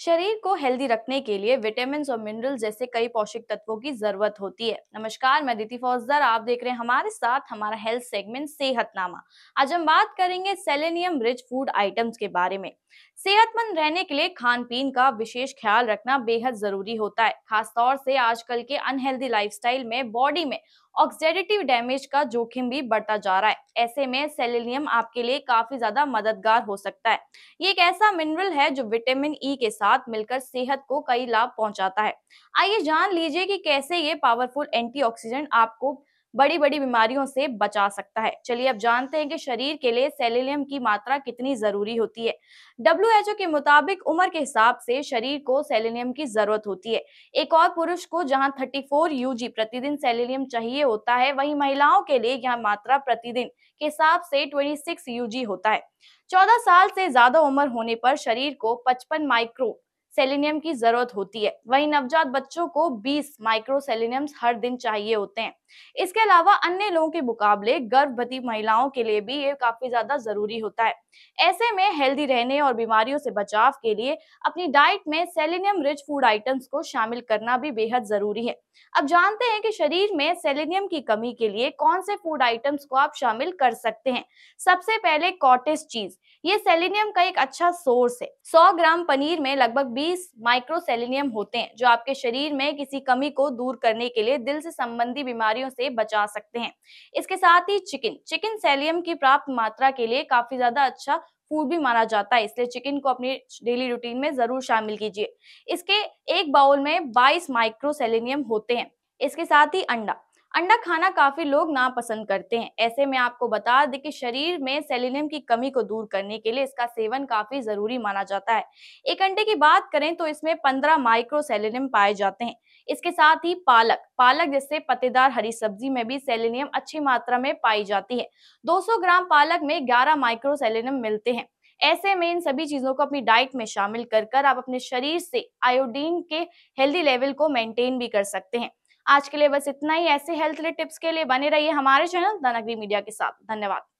शरीर को हेल्दी रखने के लिए विटामिन और मिनरल जैसे कई पौष्टिक तत्वों की जरूरत होती है नमस्कार मैं दीति फौजदार आप देख रहे हैं हमारे साथ हमारा हेल्थ सेगमेंट सेहतनामा आज हम बात करेंगे सेलेनियम रिच फूड आइटम्स के बारे में सेहतमंद रहने के लिए खान पीन का विशेष ख्याल रखना बेहद जरूरी होता है खासतौर से आजकल के अनहेल्दी लाइफस्टाइल में बॉडी में ऑक्सीडेटिव डैमेज का जोखिम भी बढ़ता जा रहा है ऐसे में सेलेनियम आपके लिए काफी ज्यादा मददगार हो सकता है ये एक ऐसा मिनरल है जो विटामिन ई e के साथ मिलकर सेहत को कई लाभ पहुंचाता है आइए जान लीजिए कि कैसे ये पावरफुल एंटीऑक्सीडेंट आपको बड़ी बड़ी बीमारियों से बचा सकता है चलिए अब जानते हैं कि शरीर के लिए सेलेनियम की मात्रा कितनी जरूरी होती है डब्ल्यू के मुताबिक उम्र के हिसाब से शरीर को सेलेनियम की जरूरत होती है एक और पुरुष को जहां 34 यूजी प्रतिदिन सेलेनियम चाहिए होता है वहीं महिलाओं के लिए यह मात्रा प्रतिदिन के हिसाब से 26 यूजी होता है 14 साल से ज्यादा उम्र होने पर शरीर को 55 माइक्रो सेलेनियम की जरूरत होती है वहीं नवजात बच्चों को 20 माइक्रो सेलेनियम्स हर दिन चाहिए होते हैं इसके अलावा अन्य लोगों के मुकाबले गर्भवती महिलाओं के लिए भी ये काफी ज्यादा जरूरी होता है ऐसे में हेल्दी रहने और बीमारियों से बचाव के लिए अपनी डाइट में सेलेनियम रिच फूड आइटम्स को शामिल करना भी बेहद जरूरी है अब जानते हैं कि शरीर में सेलेनियम की कमी के लिए कौन से फूड आइटम्स को आप शामिल कर सकते हैं सबसे पहले कॉटेज चीज ये सेलेनियम का एक अच्छा सोर्स है सौ ग्राम पनीर में लगभग बीस 40 माइक्रोसेलिनियम होते हैं जो आपके शरीर में किसी कमी को दूर करने के लिए दिल से संबंधी बीमारियों से बचा सकते हैं इसके साथ ही चिकन चिकन सेलियम की प्राप्त मात्रा के लिए काफी ज्यादा अच्छा फूड भी माना जाता है इसलिए चिकन को अपनी डेली रूटीन में जरूर शामिल कीजिए इसके एक बाउल में 22 माइक्रोसेलिनियम होते हैं इसके साथ ही अंडा अंडा खाना काफी लोग नापसंद करते हैं ऐसे में आपको बता दें कि शरीर में सेलिनियम की कमी को दूर करने के लिए इसका सेवन काफी जरूरी माना जाता है एक अंडे की बात करें तो इसमें पंद्रह माइक्रो सेलिनियम पाए जाते हैं इसके साथ ही पालक पालक जैसे पत्तेदार हरी सब्जी में भी सेलिनियम अच्छी मात्रा में पाई जाती है 200 ग्राम पालक में 11 माइक्रो सेलिनियम मिलते हैं ऐसे में इन सभी चीजों को अपनी डाइट में शामिल कर कर आप अपने शरीर से आयोडीन के हेल्दी लेवल को मेंटेन भी कर सकते हैं आज के लिए बस इतना ही ऐसे हेल्थ रिलेटेड टिप्स के लिए बने रहिए हमारे चैनल धनगरी मीडिया के साथ धन्यवाद